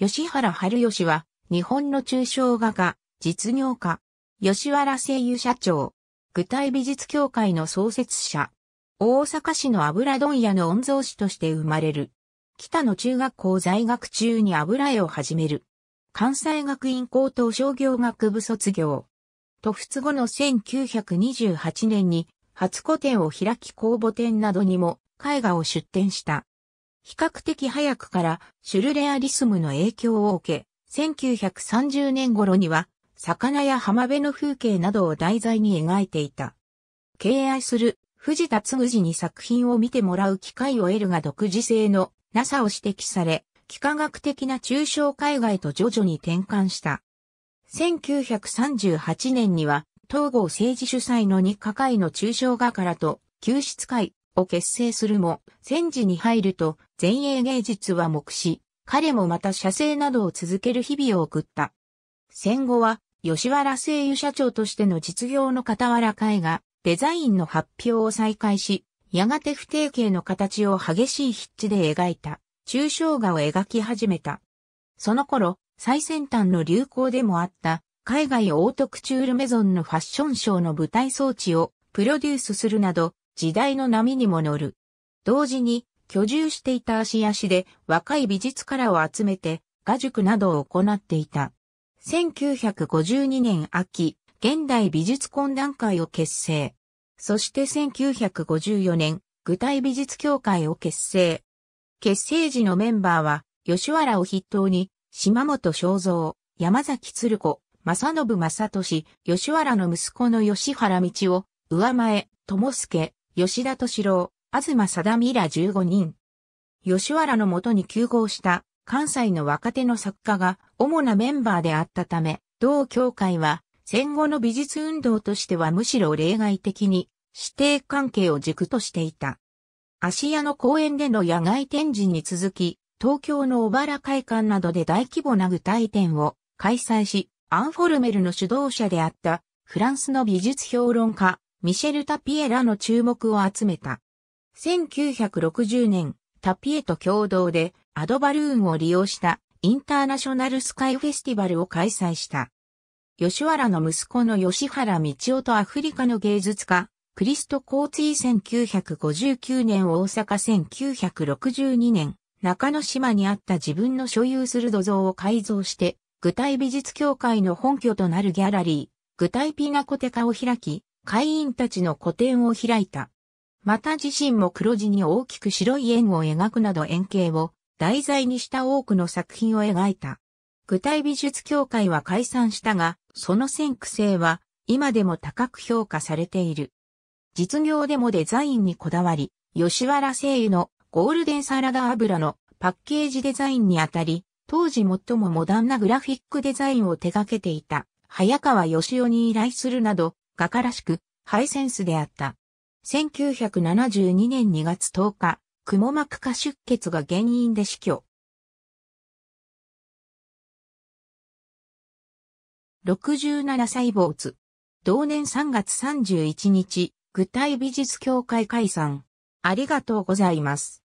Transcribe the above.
吉原春吉は、日本の抽象画家、実業家、吉原声優社長、具体美術協会の創設者、大阪市の油問屋の御曹司として生まれる。北野中学校在学中に油絵を始める。関西学院高等商業学部卒業。と仏後の1928年に初個展を開き公募展などにも絵画を出展した。比較的早くからシュルレアリスムの影響を受け、1930年頃には、魚や浜辺の風景などを題材に描いていた。敬愛する藤田嗣治に作品を見てもらう機会を得るが独自性のなさを指摘され、幾何学的な抽象海外と徐々に転換した。1938年には、東郷政治主催の日課会の抽象画からと、救出会、を結成するも、戦時に入ると前衛芸術は目視、彼もまた写生などを続ける日々を送った。戦後は、吉原声優社長としての実業の傍ら会が、デザインの発表を再開し、やがて不定形の形を激しい筆致で描いた、抽象画を描き始めた。その頃、最先端の流行でもあった、海外オートクチュールメゾンのファッションショーの舞台装置をプロデュースするなど、時代の波にも乗る。同時に、居住していた足足で若い美術家らを集めて、画塾などを行っていた。1952年秋、現代美術懇談会を結成。そして1954年、具体美術協会を結成。結成時のメンバーは、吉原を筆頭に、島本正蔵、山崎鶴子、正信正俊、吉原の息子の吉原道を、上前、友助、吉田敏郎、東貞美ら15人。吉原のもとに休校した関西の若手の作家が主なメンバーであったため、同協会は戦後の美術運動としてはむしろ例外的に指定関係を軸としていた。芦屋の公園での野外展示に続き、東京の小原会館などで大規模な具体展を開催し、アンフォルメルの主導者であったフランスの美術評論家、ミシェル・タピエらの注目を集めた。1960年、タピエと共同でアドバルーンを利用したインターナショナルスカイフェスティバルを開催した。吉原の息子の吉原道夫とアフリカの芸術家、クリスト・コーツィ1959年大阪1962年、中野島にあった自分の所有する土蔵を改造して、具体美術協会の本拠となるギャラリー、具体ピナコテカを開き、会員たちの個展を開いた。また自身も黒字に大きく白い円を描くなど円形を題材にした多くの作品を描いた。具体美術協会は解散したが、その先駆性は今でも高く評価されている。実業でもデザインにこだわり、吉原製油のゴールデンサラダ油のパッケージデザインにあたり、当時最もモダンなグラフィックデザインを手掛けていた早川義雄に依頼するなど、画家らしく、ハイセンスであった。1972年2月10日、くも膜下出血が原因で死去。67歳没。同年3月31日、具体美術協会解散。ありがとうございます。